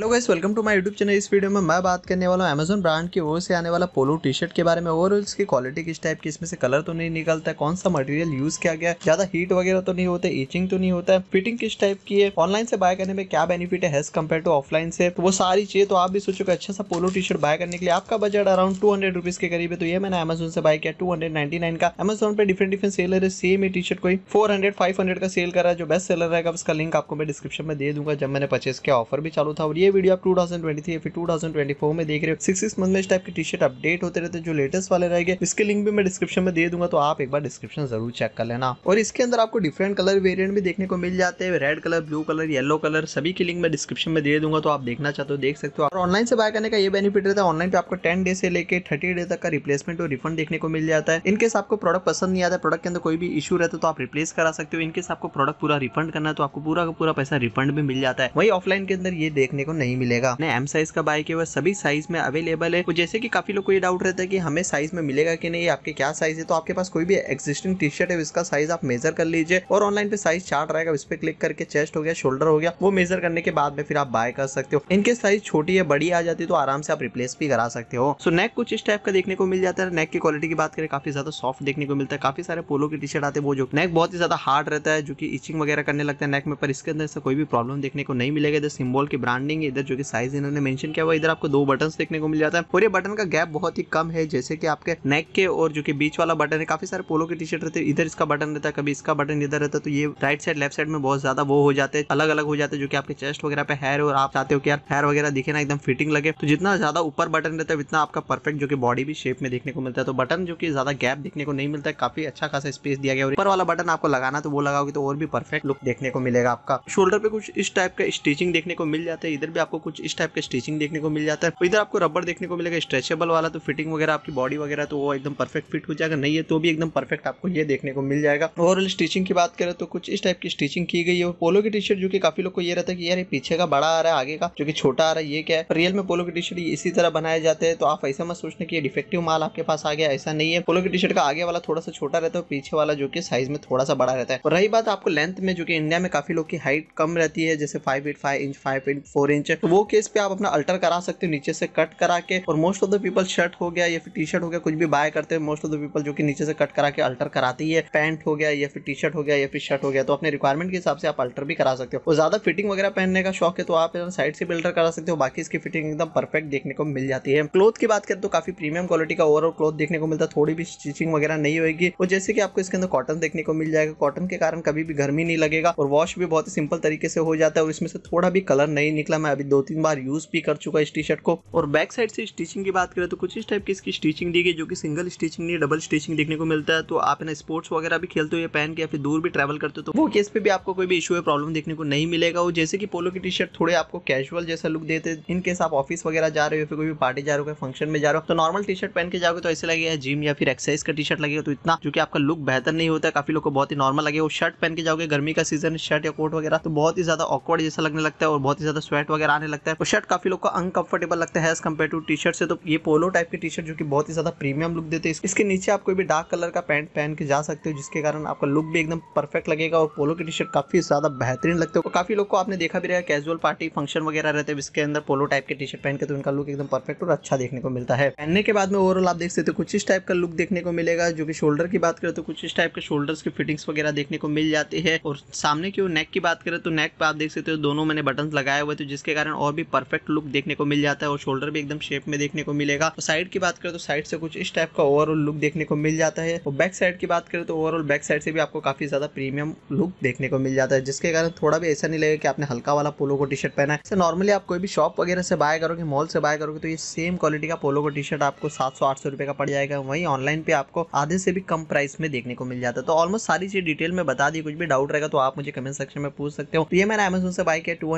hello guys welcome to my YouTube channel इस video में मैं बात करने वाला हूँ अमेजन ब्रांड की ओर से आने वाला पोलो टी शर्ट के बारे में और इसकी क्वालिटी किस टाइप की इसमें से कलर तो नहीं निकलता है कौन सा मटेरियल यूज किया गया ज्यादा हीट वगैरह तो नहीं होता इचिंग तो नहीं होता है फिटिंग किस टाइप की है ऑनलाइन से बाय करने में क्या बेनिफिट है कम्पेयर टू ऑफलाइन से तो वो सारी चीज तो आप भी सोचो कि अच्छा सा पोलो टी शर्ट बाय करने के लिए आपका budget around two hundred rupees के करीब है तो ये मैंने अमेजोन से बाय किया टू हंड्रेड नाइन्टी नाइन का अमेजोन पर डिफरेंट डिफरेंट सेलर है सेम ही टी शर्ट कोई फोर हंड्रेड फाइव हंड्रेड का सेल है जो बेस्ट सेलर रहेगा उसका लिंक आपको मैं डिस्क्रिप्शन में दे दूंगा जब मैंने परचेस किया ऑफर भी चालू था और ये वीडियो आप 2023 या फिर 2024 में देख रहे हो सिक्स सिक्स मंथ में इस टाइप के टी शर्ट अपडेट होते रहते जो लेटेस्ट वाले रहेंगे इसके लिंक भी मैं डिस्क्रिप्शन में दे दूंगा तो आप एक बार डिस्क्रिप्शन जरूर चेक कर लेना और इसके अंदर आपको डिफरेंट कलर वेरियंट भी देखने को मिल जाते हैं red colour blue colour yellow colour सभी की लिंक मैं डिस्क्रिप्शन में दे दूंगा तो आप देखना चाहते हो देख सकते हो और ऑनलाइन से बाय करने का ये बेनिफिट रहता है ऑनलाइन पे आपको टेन डे से लेकर थर्टी डे तक का रिप्लेसमेंट और रिफंड देखने को मिल जाता है इनकेस आपको प्रोडक्ट पसंद नहीं आता प्रोडक्ट के अंदर कोई भी इशू रहता है तो आप रिप्लेस करा सकते हो इनकेस आपको प्रोडक्ट पूरा रिफंड करना है तो आपको पूरा का पूरा पैसा रिफंड भी मिल जाता है वही ऑफलाइन के अंदर ये देखने को नहीं मिलेगा एम साइज का बाइक है वह सभी साइज में अवेलेबल है जैसे की काफी लोग को ये डाउट रहता है की हमें साइज में मिलेगा की नहीं आपके क्या साइज है तो आपके पास कोई भी एक्सिस्टिंग टी शर्ट है इसका साइज आप मेजर कर लीजिए और ऑनलाइन पे साइज चार्ट रहेगा उस पर क्लिक करके चेस्ट हो गया शोल्डर हो गया वो मेजर करने के बाद में फिर आप बाय कर सकते हो इनके साइज छोटी है बड़ी आ जाती है तो आराम से आप रिप्लेस भी करा सकते हो सो so, नेक कुछ इस टाइप का देखने को मिल जाता है नेक की क्वालिटी की बात करें काफी ज्यादा सॉफ्ट देखने को मिलता है काफी सारे पोलो की टी शर्ट आते हैं वो जो नेक बहुत ही ज्यादा हार्ड रहता है जो की इचिंग वगैरह करने लगता है नेक में पर इसके अंदर कोई भी प्रॉब्लम देखने को नहीं मिलेगा सिम्बॉल की ब्रांडिंग देखेंगे इधर जो कि साइज इन्होंने मेंशन किया हुआ इधर आपको दो बटन देखने को मिल जाता है और ये बटन का गैप बहुत ही कम है जैसे कि आपके नेक के और जो कि बीच वाला बटन है काफी सारे पोलो के टी शर्ट रहते इधर इसका बटन रहता है कभी इसका बटन इधर रहता है तो ये राइट साइड लेफ्ट साइड में बहुत ज्यादा वो हो जाते हैं अलग अलग हो जाते हैं जो कि आपके चेस्ट वगैरह पे हेयर और आप चाहते हो कि यार हेयर वगैरह दिखे ना एकदम फिटिंग लगे तो जितना ज्यादा ऊपर बटन रहता है उतना आपका परफेक्ट जो कि बॉडी भी शेप में देखने को मिलता है तो बटन जो कि ज्यादा गैप देखने को नहीं मिलता है काफी अच्छा खासा स्पेस दिया गया ऊपर वाला बटन आपको लगाना तो वो लगाओगे तो और भी परफेक्ट लुक देखने को मिलेगा आपका शोल्डर पे कुछ इस टाइप का स्टिचिंग देखने को मिल जाता है इधर भी आपको कुछ इस टाइप का स्टिचिंग देखने को मिल जाता है इधर आपको रबर देखने को मिलेगा स्ट्रेचेबल वाला तो फिटिंग वगैरह आपकी बॉडी वगैरह तो वो एकदम परफेक्ट फिट हो जाएगा नहीं है तो भी एकदम परफेक्ट आपको ये देखने को मिल जाएगा ओवरऑल स्टिचिंग की बात करें तो कुछ इस टाइप की स्टिचिंग की गई है पोलो की टी शर्ट जो कि काफी लोग को ये रहता है कि यार पीछे का बड़ा आ रहा है आगे का जो कि छोटा आ रहा है ये क्या है रियल में पोलो की टी शर्ट इसी तरह बनाए जाते हैं तो आप ऐसा मत सोचना कि ये डिफेक्टिव माल आपके पास आ गया ऐसा नहीं है पोलो की टी शर्ट का आगे वाला थोड़ा सा छोटा रहता है और पीछे वाला जो कि साइज में थोड़ा सा बड़ा रहता है और रही बात आपको लेंथ में जो कि इंडिया में काफी लोग की हाइट कम रहती है जैसे five feet five inch five inch four inch inch है तो वो केस पे आप अपना अल्टर करा सकते हो नीचे से कट करा के और most of the people shirt हो गया या फिर टी शर्ट हो गया कुछ भी बाय करते हैं मोस्ट ऑफ द पीपल जो कि नीचे से कट करा के अल्टर कराती है पैंट हो गया या फिर टी शर्ट हो गया या फिर शर्ट हो गया तो अपने रिक्वायरमेंट के हिसाब से आप अल्टर भी करा सकते हो और ज्यादा फिटिंग वगैरह पहनने का शौक है तो आप साइड से भी अल्टर करा सकते हो बाकी इसकी फिटिंग एकदम परफेक्ट देखने को मिल जाती है क्लोथ की बात करें तो काफी प्रीमियम क्वालिटी का ओवरऑल क्लोथ देखने को मिलता है थोड़ी भी स्टिचिंग वगैरह नहीं होगी और जैसे कि आपको इसके अंदर कॉटन देखने को मिल जाएगा कॉटन के कारण कभी भी गर्मी नहीं लगेगा और वॉश भी बहुत ही सिंपल तरीके से हो जाता है और इसमें से थोड़ा भी कलर नहीं निकला मैं मैं अभी दो तीन बार यूज भी कर चुका इस टी शर्ट को और बैक साइड से स्टिचिंग की बात करें तो कुछ इस टाइप की इसकी स्टिचिंग दी गई जो कि सिंगल स्टिचिंग नहीं डबल स्टिचिंग देखने को मिलता है तो आप ना स्पोर्ट्स वगैरह भी खेलते हो या पहन के या फिर दूर भी ट्रेवल करते हो तो वो केस पे भी आपको कोई भी इशू या प्रॉब्लम देखने को नहीं मिलेगा वो जैसे कि पोलो की टी शर्ट थोड़े आपको कैजुअल जैसा लुक देते हैं केस आप ऑफिस वगैरह जा रहे हो या फिर कोई भी पार्टी जा रहे हो फंक्शन में जा रहे हो तो नॉर्मल टी शर्ट पहन के जाओगे तो ऐसे लगेगा जिम या फिर एक्सरसाइज का टी शर्ट लगेगा तो इतना जो कि आपका लुक बेहतर नहीं होता काफी लोग को बहुत ही नॉर्मल लगे वो शर्ट पहन के जाओगे गर्मी का सीजन शर्ट या कोट वगैरह तो बहुत ही ज्यादा ऑकवर्ड जैसा लगने लगता है और बहुत ही ज्यादा स्वेट वगैरह आने लगता है वो तो शर्ट काफी लोग को अनकंफर्टेबल लगता है as compared to T shirt से तो ये पोलो टाइप की टी शर्ट जो कि बहुत ही ज्यादा प्रीमियम लुक देते हैं इसके नीचे आप कोई भी डार्क कलर का पैंट पहन के जा सकते हो जिसके कारण आपका लुक भी एकदम परफेक्ट लगेगा और पोलो की टी शर्ट काफी ज्यादा बेहतरीन लगते हो काफी लोग को आपने देखा भी है कैजुअल पार्टी फंक्शन वगैरह रहते हैं इसके अंदर पोलो टाइप के टी शर्ट पहन के तो इनका लुक एकदम परफेक्ट और अच्छा देखने को मिलता है पहनने के बाद में ओवरऑल आप देख सकते हो कुछ इस टाइप का लुक देखने को मिलेगा जो कि शोल्डर की बात करें तो कुछ इस टाइप के शोल्डर्स की फिटिंग्स वगैरह देखने को मिल जाती है और सामने की नेक की बात करें तो नेक पर आप देख सकते हो दोनों मैंने बटन लगाए हुए थे तो जिसके जिसके कारण और भी परफेक्ट लुक देखने को मिल जाता है और शोल्डर भी एकदम शेप में देखने को मिलेगा तो साइड की बात करें तो साइड से कुछ इस टाइप का ओवरऑल लुक देखने को मिल जाता है और बैक साइड की बात करें तो ओवरऑल बैक साइड से भी आपको काफी ज्यादा प्रीमियम लुक देखने को मिल जाता है जिसके कारण थोड़ा भी ऐसा नहीं लगेगा कि आपने हल्का वाला पोलो को टी शर्ट पहना है नॉर्मली आप कोई भी शॉप वगैरह से बाय करोगे मॉल से बाय करोगे तो ये सेम क्वालिटी का पोलो को टी शर्ट आपको सात सौ आठ सौ रुपए का पड़ जाएगा वहीं ऑनलाइन पे आपको आधे से भी कम प्राइस में देखने को मिल जाता है तो ऑलमोस्ट सारी चीज डिटेल में बता दी कुछ भी डाउट रहेगा तो आप मुझे कमेंट सेक्शन में पूछ सकते हो तो ये मैंने अमेजोन से बाय किया टू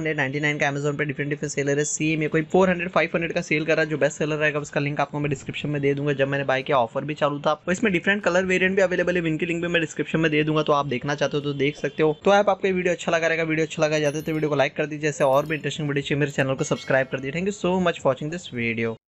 का अमेजोन पे डिफरेंट डिफरेंट सेलर है सेम है कोई 400 500 का सेल कर रहा है जो बेस्ट सेलर रहेगा उसका लिंक आपको मैं डिस्क्रिप्शन में दे दूंगा जब मैंने बाय किया ऑफर भी चालू था और इसमें डिफरेंट कलर वेरियंट भी अवेलेबल है इनकी लिंक भी मैं डिस्क्रिप्शन में दे दूंगा तो आप देखना चाहते हो तो देख सकते हो तो आप आपको वीडियो अच्छा लगा रहेगा वीडियो अच्छा लगा जाते तो वीडियो को लाइक कर दीजिए ऐसे और भी इंटरेस्टिंग वीडियो चाहिए मेरे चैनल को सब्सक्राइब कर दिए thank you so much watching this video